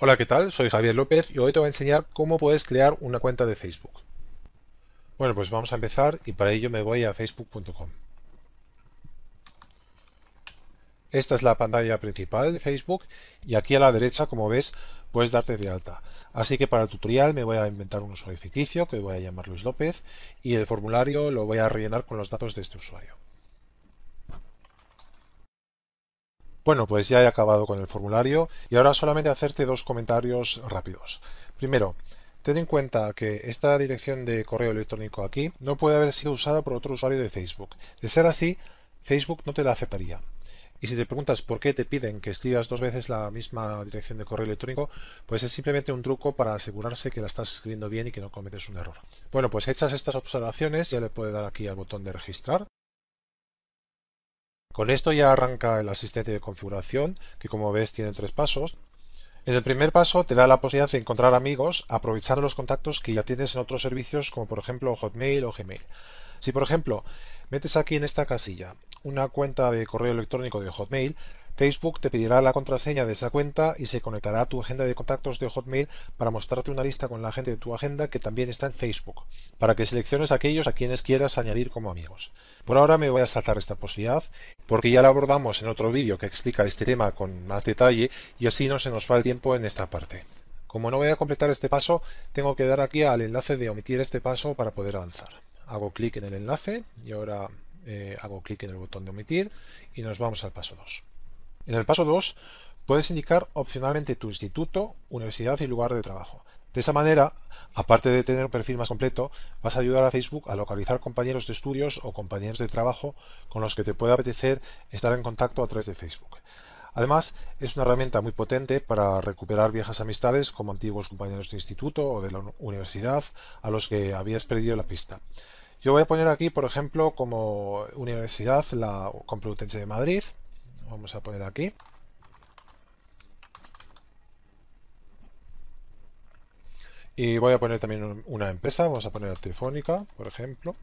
Hola, ¿qué tal? Soy Javier López y hoy te voy a enseñar cómo puedes crear una cuenta de Facebook. Bueno, pues vamos a empezar y para ello me voy a facebook.com. Esta es la pantalla principal de Facebook y aquí a la derecha, como ves, puedes darte de alta. Así que para el tutorial me voy a inventar un usuario ficticio que voy a llamar Luis López y el formulario lo voy a rellenar con los datos de este usuario. Bueno, pues ya he acabado con el formulario y ahora solamente hacerte dos comentarios rápidos. Primero, Ten en cuenta que esta dirección de correo electrónico aquí no puede haber sido usada por otro usuario de Facebook. De ser así, Facebook no te la aceptaría. Y si te preguntas por qué te piden que escribas dos veces la misma dirección de correo electrónico, pues es simplemente un truco para asegurarse que la estás escribiendo bien y que no cometes un error. Bueno, pues hechas estas observaciones, ya le puedes dar aquí al botón de registrar con esto ya arranca el asistente de configuración, que como ves tiene tres pasos. En el primer paso te da la posibilidad de encontrar amigos aprovechar los contactos que ya tienes en otros servicios como por ejemplo Hotmail o Gmail. Si por ejemplo metes aquí en esta casilla una cuenta de correo electrónico de Hotmail, Facebook te pedirá la contraseña de esa cuenta y se conectará a tu agenda de contactos de Hotmail para mostrarte una lista con la gente de tu agenda que también está en Facebook, para que selecciones a aquellos a quienes quieras añadir como amigos. Por ahora me voy a saltar esta posibilidad porque ya la abordamos en otro vídeo que explica este tema con más detalle y así no se nos va el tiempo en esta parte. Como no voy a completar este paso, tengo que dar aquí al enlace de omitir este paso para poder avanzar. Hago clic en el enlace y ahora eh, hago clic en el botón de omitir y nos vamos al paso 2. En el paso 2, puedes indicar opcionalmente tu instituto, universidad y lugar de trabajo. De esa manera, aparte de tener un perfil más completo, vas a ayudar a Facebook a localizar compañeros de estudios o compañeros de trabajo con los que te pueda apetecer estar en contacto a través de Facebook. Además, es una herramienta muy potente para recuperar viejas amistades como antiguos compañeros de instituto o de la universidad a los que habías perdido la pista. Yo voy a poner aquí, por ejemplo, como universidad la Complutense de Madrid, vamos a poner aquí. Y voy a poner también una empresa, vamos a poner Telefónica, por ejemplo.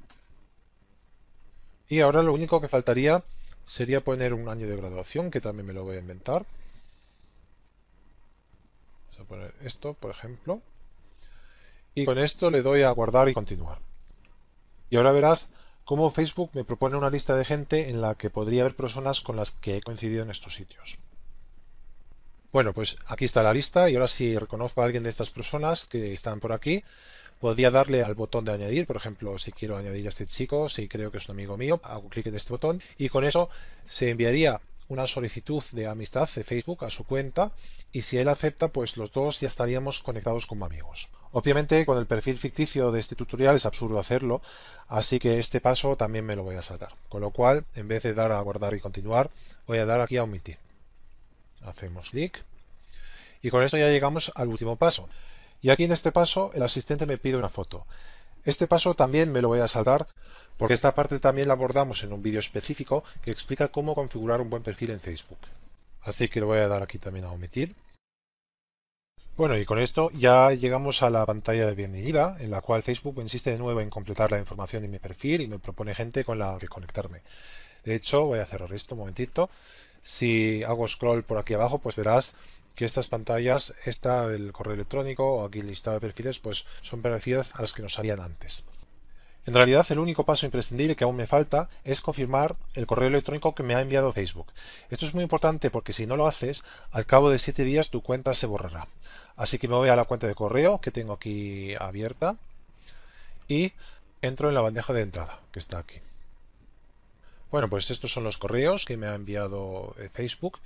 Y ahora lo único que faltaría sería poner un año de graduación, que también me lo voy a inventar. Vamos a poner esto, por ejemplo. Y con esto le doy a guardar y continuar. Y ahora verás cómo Facebook me propone una lista de gente en la que podría haber personas con las que he coincidido en estos sitios. Bueno, pues aquí está la lista y ahora si reconozco a alguien de estas personas que están por aquí, podría darle al botón de añadir, por ejemplo, si quiero añadir a este chico, si creo que es un amigo mío, hago clic en este botón y con eso se enviaría una solicitud de amistad de Facebook a su cuenta y si él acepta pues los dos ya estaríamos conectados como amigos. Obviamente con el perfil ficticio de este tutorial es absurdo hacerlo, así que este paso también me lo voy a saltar. Con lo cual, en vez de dar a guardar y continuar, voy a dar aquí a omitir. Hacemos clic y con esto ya llegamos al último paso. Y aquí en este paso el asistente me pide una foto. Este paso también me lo voy a saltar porque esta parte también la abordamos en un vídeo específico que explica cómo configurar un buen perfil en Facebook. Así que lo voy a dar aquí también a omitir. Bueno, y con esto ya llegamos a la pantalla de bienvenida, en la cual Facebook insiste de nuevo en completar la información de mi perfil y me propone gente con la que conectarme. De hecho, voy a cerrar esto un momentito. Si hago scroll por aquí abajo, pues verás que estas pantallas, esta del correo electrónico o aquí el listado de perfiles, pues son parecidas a las que nos salían antes. En realidad, el único paso imprescindible que aún me falta es confirmar el correo electrónico que me ha enviado Facebook. Esto es muy importante porque si no lo haces, al cabo de siete días tu cuenta se borrará. Así que me voy a la cuenta de correo que tengo aquí abierta y entro en la bandeja de entrada que está aquí. Bueno, pues estos son los correos que me ha enviado eh, Facebook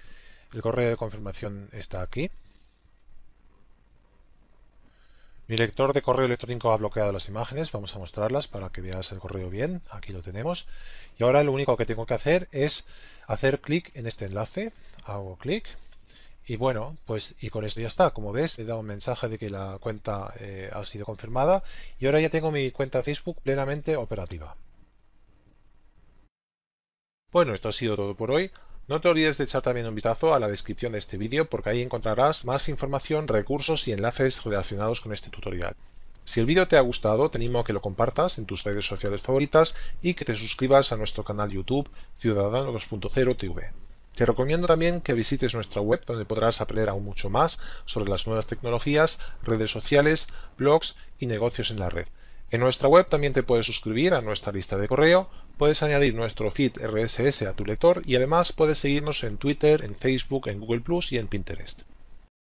el correo de confirmación está aquí. Mi lector de correo electrónico ha bloqueado las imágenes, vamos a mostrarlas para que veas el correo bien, aquí lo tenemos. Y ahora lo único que tengo que hacer es hacer clic en este enlace, hago clic y bueno, pues y con esto ya está. Como ves, he dado un mensaje de que la cuenta eh, ha sido confirmada y ahora ya tengo mi cuenta Facebook plenamente operativa. Bueno, esto ha sido todo por hoy. No te olvides de echar también un vistazo a la descripción de este vídeo porque ahí encontrarás más información, recursos y enlaces relacionados con este tutorial. Si el vídeo te ha gustado, te animo a que lo compartas en tus redes sociales favoritas y que te suscribas a nuestro canal YouTube Ciudadano 2.0 TV. Te recomiendo también que visites nuestra web donde podrás aprender aún mucho más sobre las nuevas tecnologías, redes sociales, blogs y negocios en la red. En nuestra web también te puedes suscribir a nuestra lista de correo, Puedes añadir nuestro feed RSS a tu lector y además puedes seguirnos en Twitter, en Facebook, en Google Plus y en Pinterest.